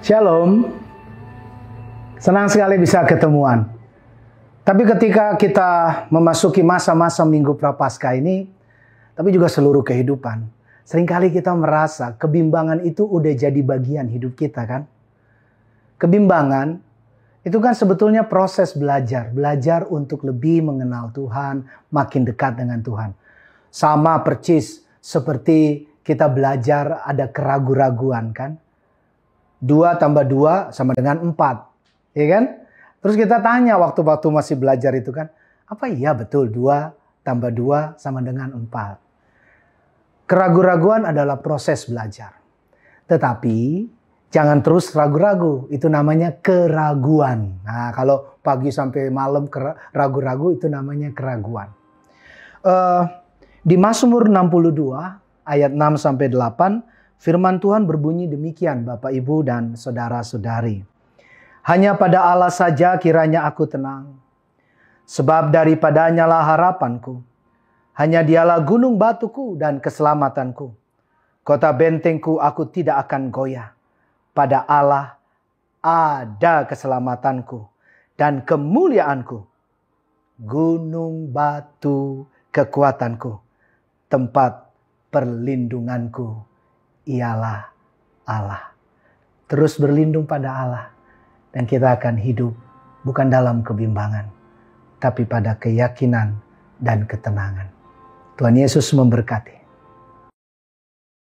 Shalom. Senang sekali bisa ketemuan. Tapi ketika kita memasuki masa-masa Minggu Prapaskah ini, tapi juga seluruh kehidupan, seringkali kita merasa kebimbangan itu udah jadi bagian hidup kita kan? Kebimbangan itu kan sebetulnya proses belajar, belajar untuk lebih mengenal Tuhan, makin dekat dengan Tuhan. Sama percis seperti kita belajar ada keraguan-raguan kan? 2 tambah 2 sama dengan 4. Ya kan? Terus kita tanya waktu-waktu masih belajar itu kan, apa iya betul 2 tambah 2 sama dengan 4? Keraguan-raguan adalah proses belajar. Tetapi jangan terus ragu-ragu, itu namanya keraguan. Nah, kalau pagi sampai malam ragu-ragu itu namanya keraguan. Uh, di Mazmur 62 ayat 6 sampai 8 Firman Tuhan berbunyi demikian Bapak Ibu dan saudara-saudari. Hanya pada Allah saja kiranya aku tenang. Sebab daripadanya lah harapanku. Hanya dialah gunung batuku dan keselamatanku. Kota bentengku aku tidak akan goyah. Pada Allah ada keselamatanku dan kemuliaanku. Gunung batu kekuatanku, tempat perlindunganku ialah Allah. Terus berlindung pada Allah dan kita akan hidup bukan dalam kebimbangan tapi pada keyakinan dan ketenangan. Tuhan Yesus memberkati.